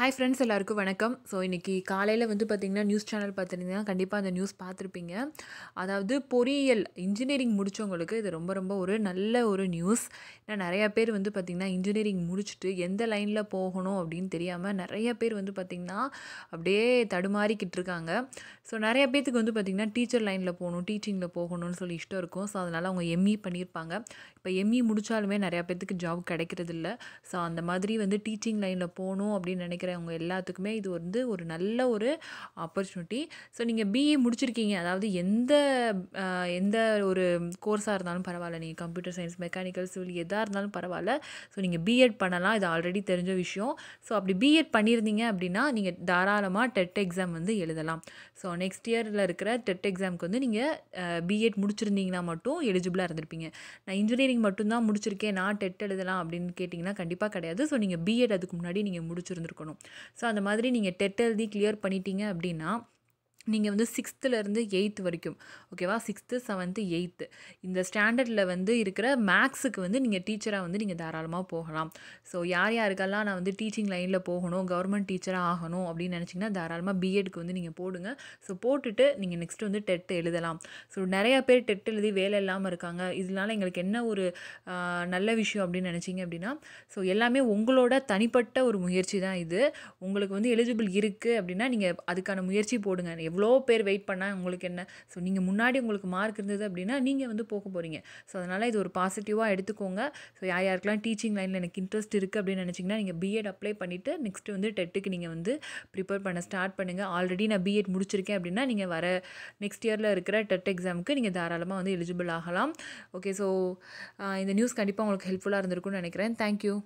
hi friends எல்லாருக்கும் வணக்கம் so இன்றைக்கி காலையில் வந்து பார்த்திங்கன்னா நியூஸ் சேனல் பார்த்துருந்தீங்கன்னா கண்டிப்பாக அந்த நியூஸ் பார்த்துருப்பீங்க அதாவது பொறியியல் இன்ஜினியரிங் முடித்தவங்களுக்கு இது ரொம்ப ரொம்ப ஒரு நல்ல ஒரு நியூஸ் ஏன்னா நிறையா பேர் வந்து பார்த்திங்கன்னா இன்ஜினியரிங் முடிச்சுட்டு எந்த லைனில் போகணும் அப்படின்னு தெரியாமல் நிறைய பேர் வந்து பார்த்திங்கன்னா அப்படியே தடுமாறிக்கிட்டு இருக்காங்க ஸோ நிறைய பேர்த்துக்கு வந்து பார்த்திங்கன்னா டீச்சர் லைனில் போகணும் டீச்சிங்கில் போகணும்னு சொல்லி இஷ்டம் இருக்கும் ஸோ அதனால் அவங்க எம்இ e பண்ணியிருப்பாங்க இப்போ எம்இ e முடித்தாலுமே நிறையா பேர்த்துக்கு ஜாப் கிடைக்கிறதில்ல ஸோ அந்த மாதிரி வந்து டீச்சிங் லைனில் போகணும் அப்படின்னு நினைக்கிற இருக்கிறவங்க எல்லாத்துக்குமே இது வந்து ஒரு நல்ல ஒரு ஆப்பர்ச்சுனிட்டி ஸோ நீங்கள் பிஇ முடிச்சிருக்கீங்க அதாவது எந்த எந்த ஒரு கோர்ஸாக இருந்தாலும் பரவாயில்ல நீங்கள் கம்ப்யூட்டர் சயின்ஸ் மெக்கானிக்கல் சிவில் எதாக இருந்தாலும் பரவாயில்ல ஸோ நீங்கள் பிஎட் பண்ணலாம் இது ஆல்ரெடி தெரிஞ்ச விஷயம் ஸோ அப்படி பிஎட் பண்ணியிருந்தீங்க அப்படின்னா நீங்கள் தாராளமாக டெட் எக்ஸாம் வந்து எழுதலாம் ஸோ நெக்ஸ்ட் இயரில் இருக்கிற டெட் எக்ஸாமுக்கு வந்து நீங்கள் பிஎட் முடிச்சிருந்தீங்கன்னா மட்டும் எலிஜிபிளாக இருந்திருப்பீங்க நான் இன்ஜினியரிங் மட்டும்தான் முடிச்சிருக்கேன் நான் டெட் எழுதலாம் அப்படின்னு கேட்டிங்கன்னா கண்டிப்பாக கிடையாது ஸோ நீங்கள் பிஎட் அதுக்கு முன்னாடி நீங்கள் முடிச்சிருந்துருக்கணும் ஸோ அந்த மாதிரி நீங்கள் டெட் எழுதி கிளியர் பண்ணிட்டீங்க அப்படின்னா நீங்கள் வந்து சிக்ஸ்த்துலேருந்து எயித்து வரைக்கும் ஓகேவா சிக்ஸ்த்து செவன்த்து எயித்து இந்த ஸ்டாண்டர்டில் வந்து இருக்கிற மேக்ஸுக்கு வந்து நீங்கள் டீச்சராக வந்து நீங்கள் தாராளமாக போகலாம் ஸோ யார் யாருக்கெல்லாம் நான் வந்து டீச்சிங் லைனில் போகணும் கவர்மெண்ட் டீச்சராக ஆகணும் அப்படின்னு நினச்சிங்கன்னா தாராளமாக பிஎட்க்கு வந்து நீங்கள் போடுங்க ஸோ போட்டுட்டு நீங்கள் நெக்ஸ்ட் வந்து டெட் எழுதலாம் ஸோ நிறையா பேர் டெட் எழுதி வேலை இல்லாமல் இருக்காங்க இதனால எங்களுக்கு என்ன ஒரு நல்ல விஷயம் அப்படின்னு நினச்சிங்க அப்படின்னா ஸோ எல்லாமே உங்களோட தனிப்பட்ட ஒரு முயற்சி தான் இது உங்களுக்கு வந்து எலிஜிபிள் இருக்குது அப்படின்னா நீங்கள் அதுக்கான முயற்சி போடுங்க எவ்வளோ இவ்வளோ பேர் வெயிட் பண்ணால் உங்களுக்கு என்ன ஸோ நீங்கள் முன்னாடி உங்களுக்கு மார்க் இருந்தது அப்படின்னா நீங்கள் வந்து போக போகிறீங்க ஸோ அதனால் இது ஒரு பாசிட்டிவாக எடுத்துக்கோங்க ஸோ யார் யாருக்கெல்லாம் டீச்சிங் லைனில் எனக்கு இன்ட்ரெஸ்ட் இருக்குது அப்படின்னு நினச்சிங்கன்னா நீங்கள் பிஎட் அப்ளை பண்ணிவிட்டு நெக்ஸ்ட்டு வந்து டெட்டுக்கு நீங்கள் வந்து ப்ரிப்பேர் பண்ண ஸ்டார்ட் பண்ணுங்கள் ஆல்ரெடி நான் பிஎட் முடிச்சிருக்கேன் அப்படின்னா நீங்கள் வர நெக்ஸ்ட் இயரில் இருக்கிற டெட் எக்ஸாமுக்கு நீங்கள் தாராளமாக வந்து எலிஜிபிள் ஆகலாம் ஓகே ஸோ இந்த நியூஸ் கண்டிப்பாக உங்களுக்கு ஹெல்ப்ஃபுல்லாக இருந்திருக்கும்னு நினைக்கிறேன் தேங்க்யூ